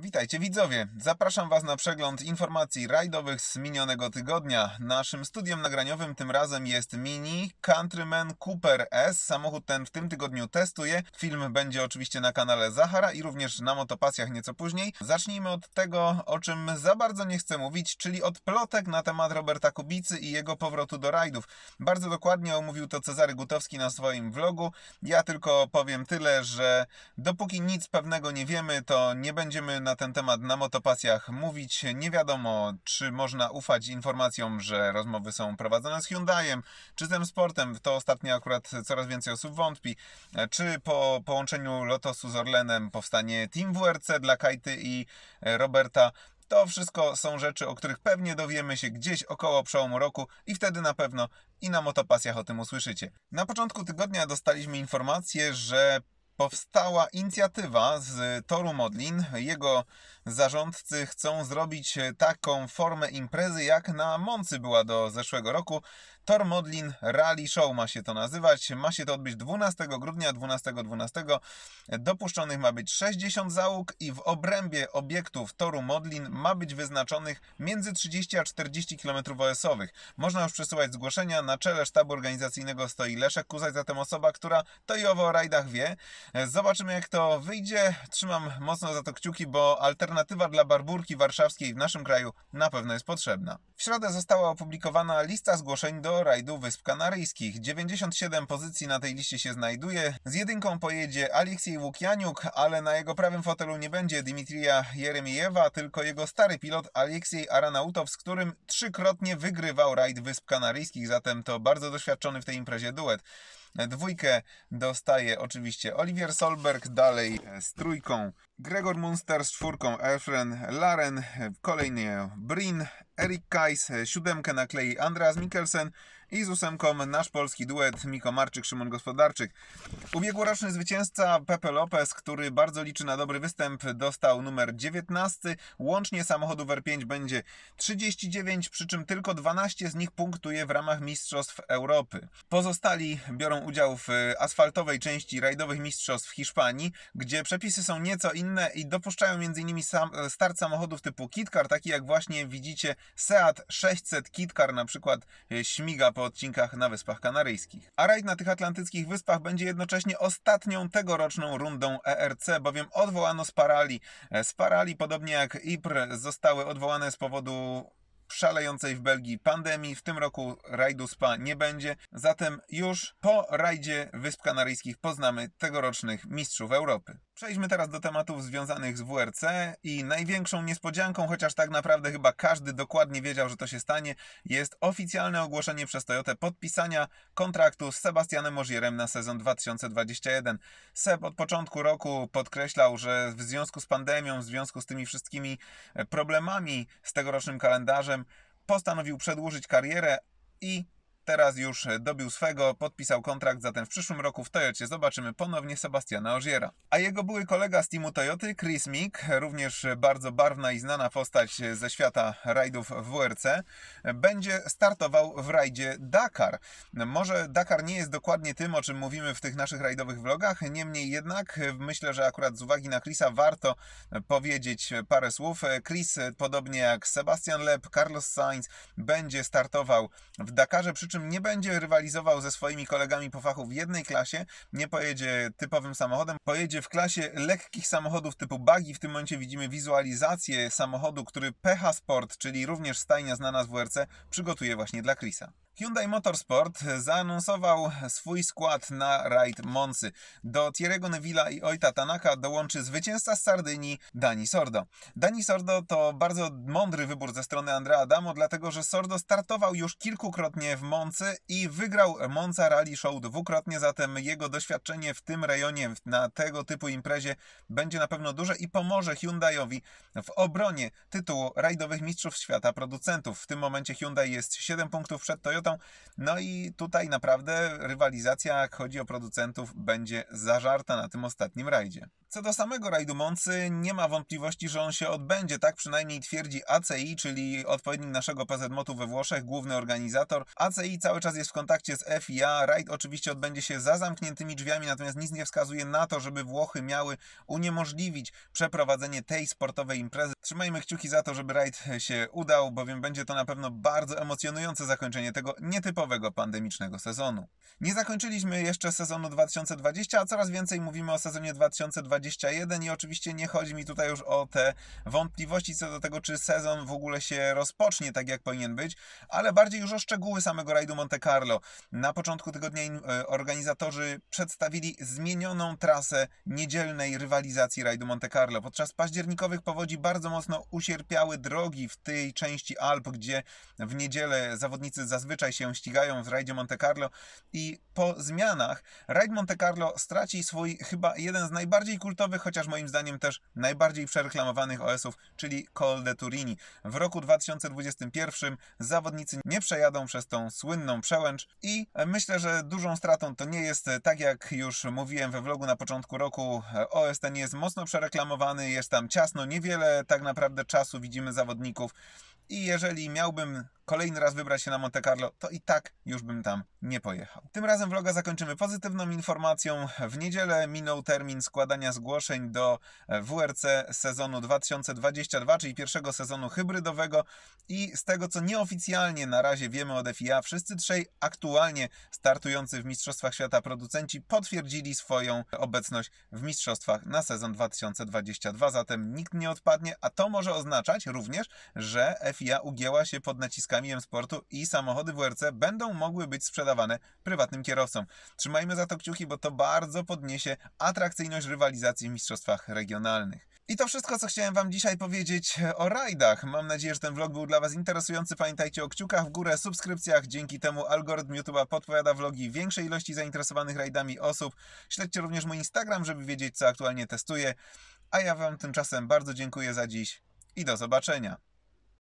Witajcie widzowie, zapraszam Was na przegląd informacji rajdowych z minionego tygodnia. Naszym studiem nagraniowym tym razem jest Mini Countryman Cooper S. Samochód ten w tym tygodniu testuje. Film będzie oczywiście na kanale Zahara i również na motopasjach nieco później. Zacznijmy od tego, o czym za bardzo nie chcę mówić, czyli od plotek na temat Roberta Kubicy i jego powrotu do rajdów. Bardzo dokładnie omówił to Cezary Gutowski na swoim vlogu. Ja tylko powiem tyle, że dopóki nic pewnego nie wiemy, to nie będziemy na ten temat na motopasjach mówić. Nie wiadomo, czy można ufać informacjom, że rozmowy są prowadzone z Hyundaiem, czy z M-Sportem, to ostatnio akurat coraz więcej osób wątpi, czy po połączeniu Lotosu z Orlenem powstanie Team WRC dla Kajty i Roberta. To wszystko są rzeczy, o których pewnie dowiemy się gdzieś około przełomu roku i wtedy na pewno i na motopasjach o tym usłyszycie. Na początku tygodnia dostaliśmy informację, że powstała inicjatywa z Toru Modlin. Jego zarządcy chcą zrobić taką formę imprezy, jak na Moncy była do zeszłego roku. Tor Modlin Rally Show ma się to nazywać. Ma się to odbyć 12 grudnia, 12.12. 12. Dopuszczonych ma być 60 załóg i w obrębie obiektów Toru Modlin ma być wyznaczonych między 30 a 40 km OS-owych. Można już przesyłać zgłoszenia. Na czele sztabu organizacyjnego stoi Leszek Kuzaj, zatem osoba, która to i owo o rajdach wie. Zobaczymy jak to wyjdzie. Trzymam mocno za to kciuki, bo alternatywa dla barburki warszawskiej w naszym kraju na pewno jest potrzebna. W środę została opublikowana lista zgłoszeń do rajdu Wysp Kanaryjskich. 97 pozycji na tej liście się znajduje. Z jedynką pojedzie Aleksiej Łukianiuk, ale na jego prawym fotelu nie będzie Dimitrija Jeremiejewa, tylko jego stary pilot Aleksiej Aranautow, z którym trzykrotnie wygrywał rajd Wysp Kanaryjskich, zatem to bardzo doświadczony w tej imprezie duet. Dwójkę dostaje oczywiście Olivier Solberg, dalej z trójką Gregor Munster, z czwórką Elfren Laren, kolejnie Brin, Erik Kajs, siódemkę naklei Andreas Mikkelsen i z ósemką nasz polski duet Miko Marczyk, Szymon Gospodarczyk. Ubiegłoroczny zwycięzca Pepe Lopez, który bardzo liczy na dobry występ, dostał numer 19. Łącznie samochodów R5 będzie 39, przy czym tylko 12 z nich punktuje w ramach Mistrzostw Europy. Pozostali biorą udział w e, asfaltowej części rajdowych Mistrzostw w Hiszpanii, gdzie przepisy są nieco inne i dopuszczają m.in. E, start samochodów typu KitKar, taki jak właśnie widzicie Seat 600 Kitcar na przykład e, śmiga po odcinkach na Wyspach Kanaryjskich. A rajd na tych atlantyckich wyspach będzie jednocześnie ostatnią tegoroczną rundą ERC, bowiem odwołano Sparali. Sparali e, podobnie jak IPR, zostały odwołane z powodu szalejącej w Belgii pandemii. W tym roku rajdu SPA nie będzie, zatem już po rajdzie Wysp Kanaryjskich poznamy tegorocznych mistrzów Europy. Przejdźmy teraz do tematów związanych z WRC i największą niespodzianką, chociaż tak naprawdę chyba każdy dokładnie wiedział, że to się stanie, jest oficjalne ogłoszenie przez Toyotę podpisania kontraktu z Sebastianem Możierem na sezon 2021. Seb od początku roku podkreślał, że w związku z pandemią, w związku z tymi wszystkimi problemami z tegorocznym kalendarzem, postanowił przedłużyć karierę i teraz już e, dobił swego, podpisał kontrakt, zatem w przyszłym roku w Toyocie zobaczymy ponownie Sebastiana Ogiera. A jego były kolega z teamu Toyoty, Chris Mick, również bardzo barwna i znana postać e, ze świata rajdów w WRC, e, będzie startował w rajdzie Dakar. Może Dakar nie jest dokładnie tym, o czym mówimy w tych naszych rajdowych vlogach, niemniej jednak myślę, że akurat z uwagi na Chrisa warto powiedzieć parę słów. Chris, podobnie jak Sebastian Leb, Carlos Sainz, będzie startował w Dakarze, przy czym czym nie będzie rywalizował ze swoimi kolegami po fachu w jednej klasie, nie pojedzie typowym samochodem, pojedzie w klasie lekkich samochodów typu buggy. W tym momencie widzimy wizualizację samochodu, który PH Sport, czyli również stajnia znana z WRC, przygotuje właśnie dla Chrisa. Hyundai Motorsport zaanonsował swój skład na rajd Monsy. Do Thierry'ego Neville'a i Ojta Tanaka dołączy zwycięzca z Sardynii Dani Sordo. Dani Sordo to bardzo mądry wybór ze strony Andrea Adamo, dlatego że Sordo startował już kilkukrotnie w Monsy i wygrał Monza Rally Show dwukrotnie, zatem jego doświadczenie w tym rejonie, na tego typu imprezie będzie na pewno duże i pomoże Hyundaiowi w obronie tytułu rajdowych mistrzów świata producentów. W tym momencie Hyundai jest 7 punktów przed Toyotą, no i tutaj naprawdę rywalizacja, jak chodzi o producentów, będzie zażarta na tym ostatnim rajdzie. Co do samego rajdu Moncy, nie ma wątpliwości, że on się odbędzie, tak przynajmniej twierdzi ACI, czyli odpowiednik naszego PZMOT-u we Włoszech, główny organizator. ACI cały czas jest w kontakcie z FIA. Rajd oczywiście odbędzie się za zamkniętymi drzwiami, natomiast nic nie wskazuje na to, żeby Włochy miały uniemożliwić przeprowadzenie tej sportowej imprezy. Trzymajmy kciuki za to, żeby rajd się udał, bowiem będzie to na pewno bardzo emocjonujące zakończenie tego nietypowego pandemicznego sezonu. Nie zakończyliśmy jeszcze sezonu 2020, a coraz więcej mówimy o sezonie 2021 i oczywiście nie chodzi mi tutaj już o te wątpliwości co do tego, czy sezon w ogóle się rozpocznie tak, jak powinien być, ale bardziej już o szczegóły samego rajdu Monte Carlo. Na początku tygodnia e, organizatorzy przedstawili zmienioną trasę niedzielnej rywalizacji rajdu Monte Carlo. Podczas październikowych powodzi bardzo mocno usierpiały drogi w tej części Alp, gdzie w niedzielę zawodnicy zazwyczaj się ścigają w rajdzie Monte Carlo i po zmianach rajd Monte Carlo straci swój chyba jeden z najbardziej kultowych, chociaż moim zdaniem też najbardziej przereklamowanych OS-ów, czyli Col de Turini. W roku 2021 zawodnicy nie przejadą przez tą służbę słynną przełęcz i e, myślę, że dużą stratą to nie jest, e, tak jak już mówiłem we vlogu na początku roku, e, OS ten jest mocno przereklamowany, jest tam ciasno, niewiele tak naprawdę czasu widzimy zawodników, i jeżeli miałbym kolejny raz wybrać się na Monte Carlo, to i tak już bym tam nie pojechał. Tym razem vloga zakończymy pozytywną informacją. W niedzielę minął termin składania zgłoszeń do e, WRC sezonu 2022, czyli pierwszego sezonu hybrydowego i z tego, co nieoficjalnie na razie wiemy od FIA, wszyscy trzej aktualnie startujący w Mistrzostwach Świata producenci potwierdzili swoją obecność w Mistrzostwach na sezon 2022, zatem nikt nie odpadnie, a to może oznaczać również, że FIA ugięła się pod naciskami M-Sportu i samochody WRC będą mogły być sprzedawane prywatnym kierowcom. Trzymajmy za to kciuki, bo to bardzo podniesie atrakcyjność rywalizacji w mistrzostwach regionalnych. I to wszystko, co chciałem Wam dzisiaj powiedzieć o rajdach. Mam nadzieję, że ten vlog był dla Was interesujący. Pamiętajcie o kciukach w górę, subskrypcjach. Dzięki temu algorytm YouTube'a podpowiada vlogi większej ilości zainteresowanych rajdami osób. Śledźcie również mój Instagram, żeby wiedzieć, co aktualnie testuję. A ja Wam tymczasem bardzo dziękuję za dziś i do zobaczenia.